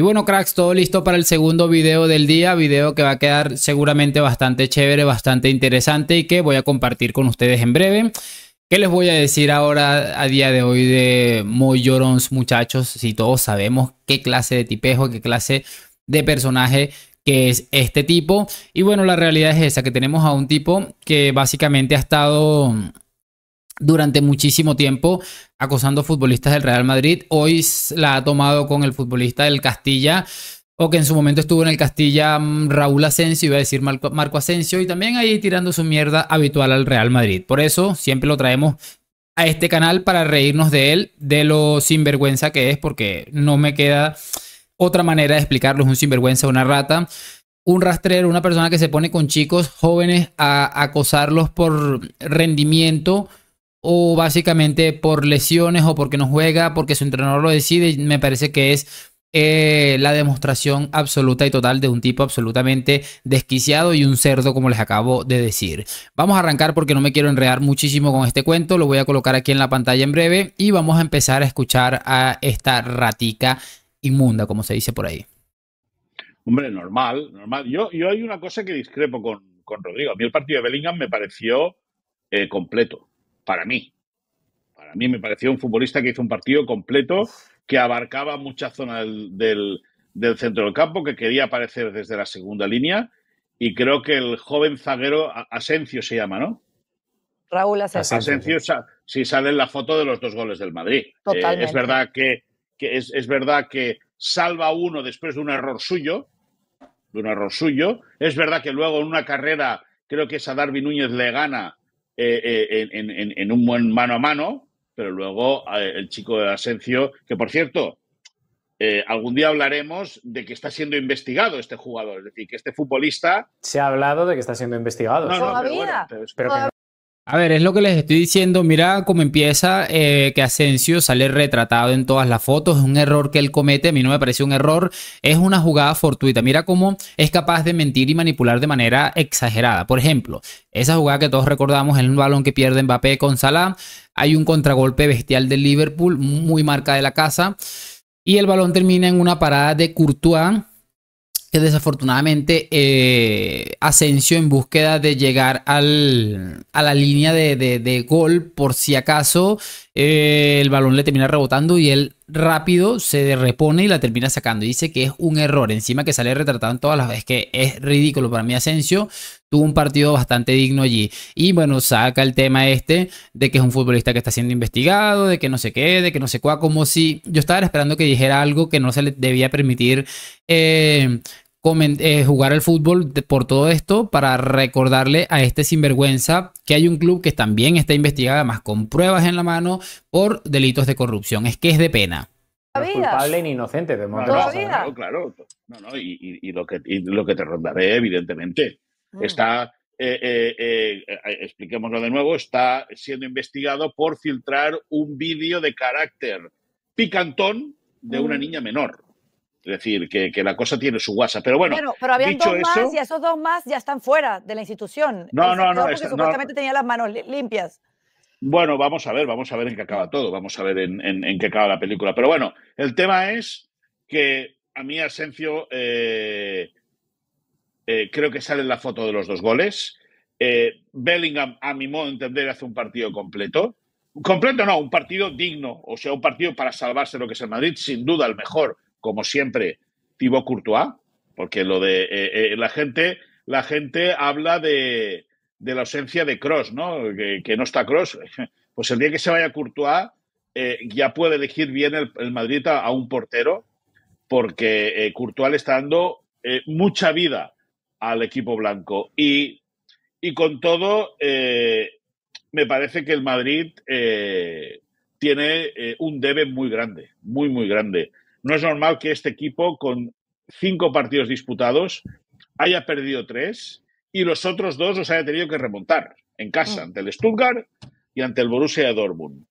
Y bueno cracks, todo listo para el segundo video del día, video que va a quedar seguramente bastante chévere, bastante interesante y que voy a compartir con ustedes en breve. ¿Qué les voy a decir ahora a día de hoy de Moyorons, muchachos? Si todos sabemos qué clase de tipejo, qué clase de personaje que es este tipo. Y bueno, la realidad es esa, que tenemos a un tipo que básicamente ha estado durante muchísimo tiempo acosando futbolistas del Real Madrid. Hoy la ha tomado con el futbolista del Castilla, o que en su momento estuvo en el Castilla mm, Raúl Asensio, iba a decir Marco, Asensio, y también ahí tirando su mierda habitual al Real Madrid. Por eso siempre lo traemos a este canal para reírnos de él, de lo sinvergüenza que es, porque no me queda otra manera de explicarlo, es un sinvergüenza, una rata un rastrero, una persona que se pone con chicos jóvenes a acosarlos por rendimiento o básicamente por lesiones o porque no juega, porque su entrenador lo decide, me parece que es eh, la demostración absoluta y total de un tipo absolutamente desquiciado y un cerdo, como les acabo de decir. Vamos a arrancar porque no me quiero enredar muchísimo con este cuento, lo voy a colocar aquí en la pantalla en breve y vamos a empezar a escuchar a esta ratica inmunda, como se dice por ahí. Hombre, normal, normal. Yo, yo hay una cosa que discrepo con, Rodrigo. A mí el partido de Bellingham me pareció eh, completo para mí. Para mí me pareció un futbolista que hizo un partido completo, que abarcaba mucha zona del, centro del campo, que quería aparecer desde la segunda línea. Y creo que el joven zaguero, Asencio se llama, ¿no? Raúl Asencio. Asencio, sí sale en la foto de los dos goles del Madrid. Eh, Totalmente. es verdad que, es, verdad que salva uno después de un error suyo, de un error suyo. Es verdad que luego en una carrera, creo que es a Núñez le gana eh, eh, en, un buen mano a mano, pero luego eh, el chico de Asencio, que por cierto, algún día hablaremos de que está siendo investigado este jugador, es decir, que este futbolista... Se ha hablado de que está siendo investigado. No, a ver, es lo que les estoy diciendo. Mira cómo empieza eh, que Asensio sale retratado en todas las fotos. Es un error que él comete. A mí no me parece un error. Es una jugada fortuita. Mira cómo es capaz de mentir y manipular de manera exagerada. Por ejemplo, esa jugada que todos recordamos, es un balón que pierde Mbappé con Salah. Hay un contragolpe bestial del Liverpool, muy marca de la casa. Y el balón termina en una parada de Courtois que desafortunadamente eh, Asensio en búsqueda de llegar al, a la línea de, gol por si acaso eh, el balón le termina rebotando y él rápido se repone y la termina sacando. dice que es un error, encima que sale retratado en todas las veces, que es ridículo para mí Asensio tuvo un partido bastante digno allí. Y bueno, saca el tema este de que es un futbolista que está siendo investigado, de que no sé qué, de que no sé cuá, como si yo estaba esperando que dijera algo que no se le debía permitir. Eh, eh, jugar al fútbol por todo esto para recordarle a este sinvergüenza que hay un club que también está investigado, además con pruebas en la mano, por delitos de corrupción. Es que es de pena. No culpable ni inocente de claro, claro. y, lo que, y lo que te rondaré, evidentemente. Mm. Está, eh, eh, eh, expliquémoslo de nuevo, está siendo investigado por filtrar un vídeo de carácter picantón de una mm. niña menor. Es decir, que, la cosa tiene su guasa. Pero bueno, pero habían dos más y esos dos más ya están fuera de la institución. No, no, no. Porque supuestamente tenía las manos limpias. Bueno, vamos a ver, vamos a ver en qué acaba todo, vamos a ver en, qué acaba la película. Pero bueno, el tema es que a mí Asencio eh, creo que sale la foto de los dos goles. Eh, Bellingham, a mi modo de entender, hace un partido completo. Completo no, un partido digno, o sea, un partido para salvarse lo que es el Madrid, sin duda el mejor, como siempre, Thibaut Courtois, porque lo de eh, la gente, la gente habla de, la ausencia de Cross, ¿no? Que, no está Cross. Pues el día que se vaya Courtois, ya puede elegir bien el, Madrid a, un portero, porque Courtois le está dando mucha vida al equipo blanco. Y, con todo, eh, me parece que el Madrid eh, tiene eh, un debe muy grande, muy, muy grande. No es normal que este equipo, con cinco partidos disputados, haya perdido tres y los otros dos los haya tenido que remontar en casa, mm. ante el Stuttgart y ante el Borussia Dortmund.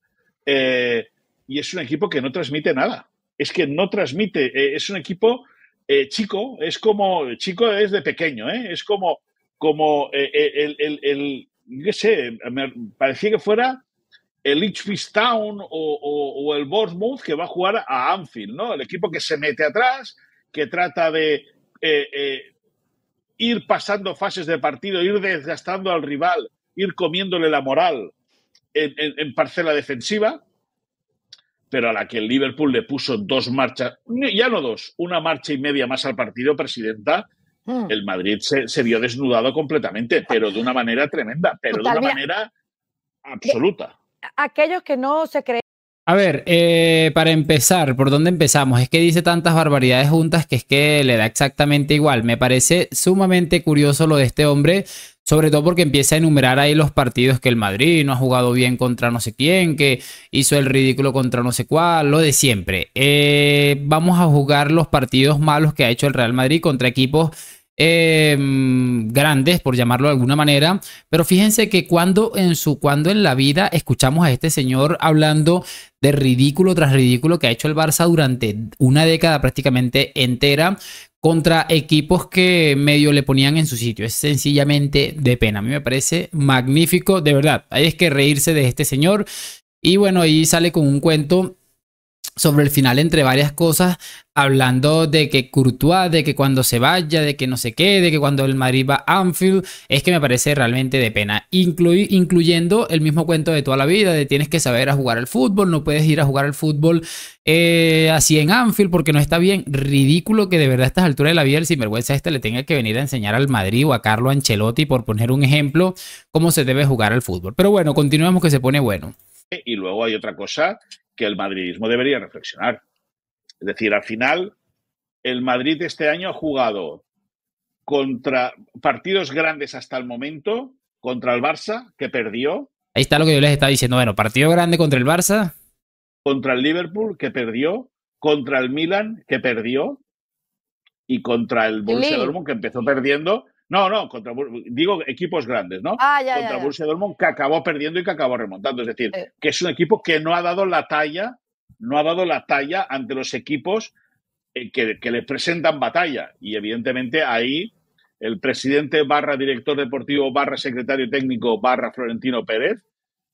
y es un equipo que no transmite nada. Es que no transmite. es un equipo eh, chico, es como, chico es de pequeño, ¿eh? es como, como eh, el, el, el, qué sé, me parecía que fuera el Ipswich Town o, el Bournemouth que va a jugar a Anfield, ¿no? El equipo que se mete atrás, que trata de ir pasando fases de partido, ir desgastando al rival, ir comiéndole la moral en parcela defensiva pero a la que el Liverpool le puso dos marchas, ya no dos, una marcha y media más al partido, presidenta, hmm. el Madrid se, vio desnudado completamente, pero de una manera tremenda, pero de una manera absoluta. Aquellos que no se creen. A ver, eh, para empezar, ¿por dónde empezamos? Es que dice tantas barbaridades juntas que es que le da exactamente igual. Me parece sumamente curioso lo de este hombre sobre todo porque empieza a enumerar ahí los partidos que el Madrid no ha jugado bien contra no sé quién, que hizo el ridículo contra no sé cuál, lo de siempre. Eh, vamos a jugar los partidos malos que ha hecho el Real Madrid contra equipos em, grandes, por llamarlo de alguna manera. Pero fíjense que cuando en su, cuando en la vida escuchamos a este señor hablando de ridículo tras ridículo que ha hecho el Barça durante una década prácticamente entera, contra equipos que medio le ponían en su sitio. Es sencillamente de pena. A mí me parece magnífico, de verdad. Hay es que reírse de este señor. Y bueno, ahí sale con un cuento sobre el final entre varias cosas, hablando de que Courtois, de que cuando se vaya, de que no se quede, de que cuando el Madrid va a Anfield, es que me parece realmente de pena, incluyendo el mismo cuento de toda la vida, de tienes que saber a jugar al fútbol, no puedes ir a jugar al fútbol eh, así en Anfield porque no está bien, ridículo que de verdad a estas alturas de la vida el sinvergüenza este le tenga que venir a enseñar al Madrid o a Carlo Ancelotti, por poner un ejemplo, cómo se debe jugar al fútbol. Pero bueno, continuemos que se pone bueno. Y luego hay otra cosa que el madridismo debería reflexionar. Es decir, al final, el Madrid este año ha jugado contra partidos grandes hasta el momento, contra el Barça, que perdió. Ahí está lo que yo les estaba diciendo. Bueno, partido grande contra el Barça. Contra el Liverpool, que perdió. Contra el Milan, que perdió. Y contra el Borussia que empezó perdiendo no, no, contra, digo equipos grandes, ¿no? Ah, ya, contra ya, que acabó perdiendo y que acabó remontando. Es decir, eh. que es un equipo que no ha dado la talla, no ha dado la talla ante los equipos eh, que, le presentan batalla. Y evidentemente ahí el presidente barra director deportivo barra secretario técnico barra Florentino Pérez,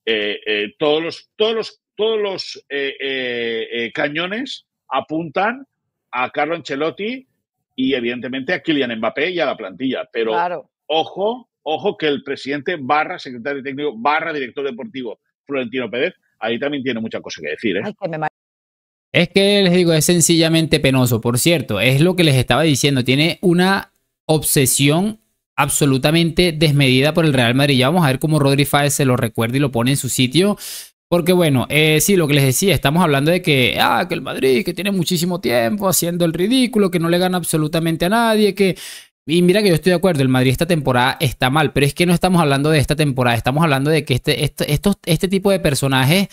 eh, todos los, todos los, todos los cañones apuntan a Carlo Ancelotti y evidentemente a Kylian Mbappé y a la plantilla. Pero ojo, ojo que el presidente barra secretario técnico barra director deportivo Florentino Pérez ahí también tiene muchas cosas que decir. ¿eh? Es que les digo, es sencillamente penoso. Por cierto, es lo que les estaba diciendo. Tiene una obsesión absolutamente desmedida por el Real Madrid. Ya vamos a ver cómo Rodri Fáez se lo recuerda y lo pone en su sitio. Porque bueno, eh, sí, lo que les decía, estamos hablando de que, ah, que el Madrid, que tiene muchísimo tiempo haciendo el ridículo, que no le gana absolutamente a nadie, que... Y mira que yo estoy de acuerdo, el Madrid esta temporada está mal, pero es que no estamos hablando de esta temporada, estamos hablando de que este, este, este tipo de personajes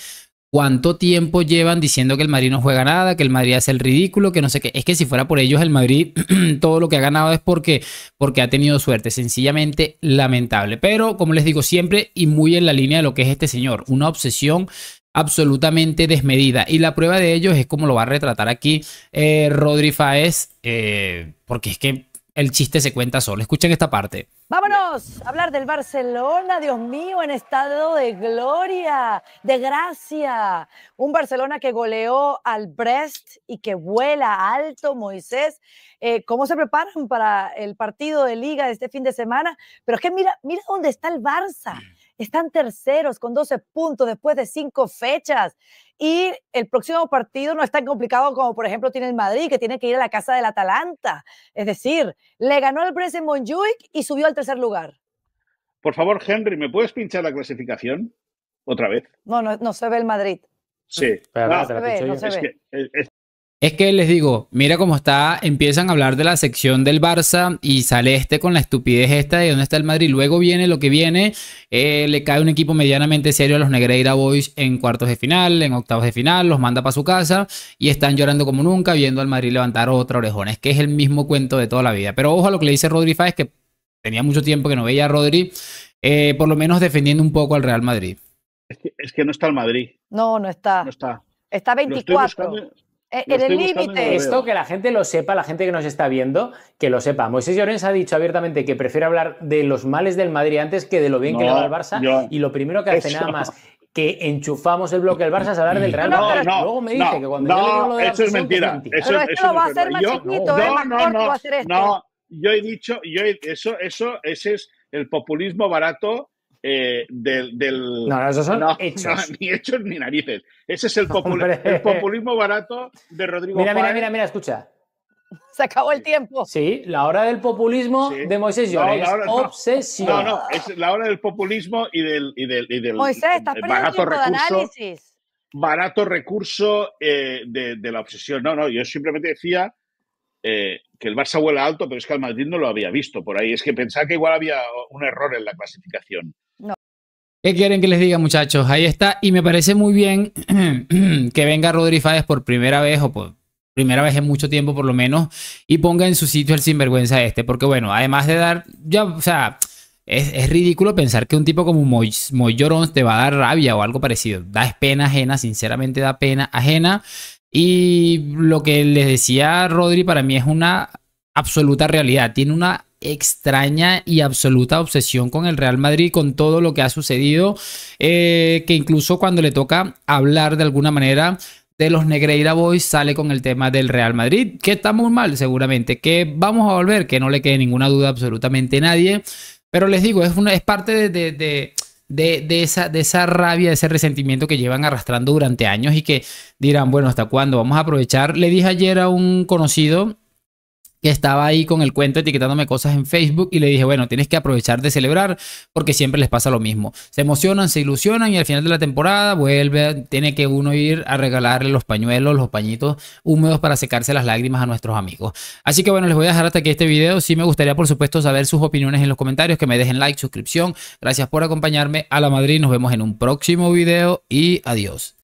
cuánto tiempo llevan diciendo que el Madrid no juega nada, que el Madrid hace el ridículo, que no sé qué. Es que si fuera por ellos, el Madrid todo lo que ha ganado es porque, porque ha tenido suerte. Sencillamente lamentable. Pero, como les digo, siempre y muy en la línea de lo que es este señor. Una obsesión absolutamente desmedida. Y la prueba de ello es como lo va a retratar aquí eh, Rodri Faez, eh, porque es que el chiste se cuenta solo. Escuchen esta parte. Vámonos a hablar del Barcelona, Dios mío, en estado de gloria, de gracia. Un Barcelona que goleó al Brest y que vuela alto, Moisés. Eh, ¿Cómo se preparan para el partido de liga de este fin de semana? Pero es que mira, mira dónde está el Barça. Están terceros con 12 puntos después de cinco fechas. Y el próximo partido no es tan complicado como, por ejemplo, tiene el Madrid, que tiene que ir a la casa del Atalanta. Es decir, le ganó el Bresen Monjuic y subió al tercer lugar. Por favor, Henry, ¿me puedes pinchar la clasificación otra vez? No, no, se ve el Madrid. Sí. Ah, no, Es que, eh, es que les digo, mira cómo está, empiezan a hablar de la sección del Barça y sale este con la estupidez esta de dónde está el Madrid. Luego viene lo que viene, eh, le cae un equipo medianamente serio a los Negreira Boys en cuartos de final, en octavos de final, los manda para su casa y están llorando como nunca viendo al Madrid levantar otra orejón. Es que es el mismo cuento de toda la vida. Pero ojo a lo que le dice Rodri Fáez, que tenía mucho tiempo que no veía a Rodri, eh, por lo menos defendiendo un poco al Real Madrid. Es que, no está el Madrid. No, no está. No está. Está 24. Eh, en el límite. Esto que la gente lo sepa, la gente que nos está viendo, que lo sepa. Moisés Llorens ha dicho abiertamente que prefiere hablar de los males del Madrid antes que de lo bien que le va al Barça. y lo primero que hace nada más que enchufamos el bloque del Barça es hablar del Real Madrid. No, no, luego me dice que cuando yo le digo lo de la eso, es mentira, es mentira. Eso, Pero esto lo va a hacer más chiquito, no, eh, más corto va a hacer esto. No, yo he dicho, yo he, eso, eso, ese es el populismo barato eh, del, No, esos son hechos. ni hechos ni narices. Ese es el, populismo barato de Rodrigo Mira, mira, mira, mira, escucha. Se acabó el tiempo. Sí, la hora del populismo de Moisés Llorens. No, Obsesión. No, es la hora del populismo y del, y barato recurso, de análisis. Barato recurso eh, de, la obsesión. No, no, yo simplemente decía eh, que el Barça huela alto, pero es que al Madrid no lo había visto por ahí. Es que pensaba que igual había un error en la clasificación. No. ¿Qué quieren que les diga, muchachos? Ahí está. Y me parece muy bien que venga Rodri Fáez por primera vez o por primera vez en mucho tiempo, por lo menos, y ponga en su sitio el sinvergüenza este. Porque, bueno, además de dar. Ya, o sea. Es, ridículo pensar que un tipo como Moy, te va a dar rabia o algo parecido. Da pena ajena, sinceramente da pena ajena. Y lo que les decía Rodri para mí es una absoluta realidad. Tiene una extraña y absoluta obsesión con el Real Madrid, con todo lo que ha sucedido, eh, que incluso cuando le toca hablar de alguna manera de los Negreira Boys sale con el tema del Real Madrid, que está muy mal seguramente, que vamos a volver, que no le quede ninguna duda absolutamente a nadie, pero les digo, es, una, es parte de de, esa, de esa rabia, de ese resentimiento que llevan arrastrando durante años y que dirán, bueno, ¿hasta cuándo? Vamos a aprovechar. Le dije ayer a un conocido que estaba ahí con el cuento etiquetándome cosas en Facebook y le dije, bueno, tienes que aprovechar de celebrar porque siempre les pasa lo mismo. Se emocionan, se ilusionan y al final de la temporada vuelve, tiene que uno ir a regalarle los pañuelos, los pañitos húmedos para secarse las lágrimas a nuestros amigos. Así que bueno, les voy a dejar hasta aquí este video. Sí me gustaría, por supuesto, saber sus opiniones en los comentarios, que me dejen like, suscripción. Gracias por acompañarme a la Madrid. Nos vemos en un próximo video y adiós.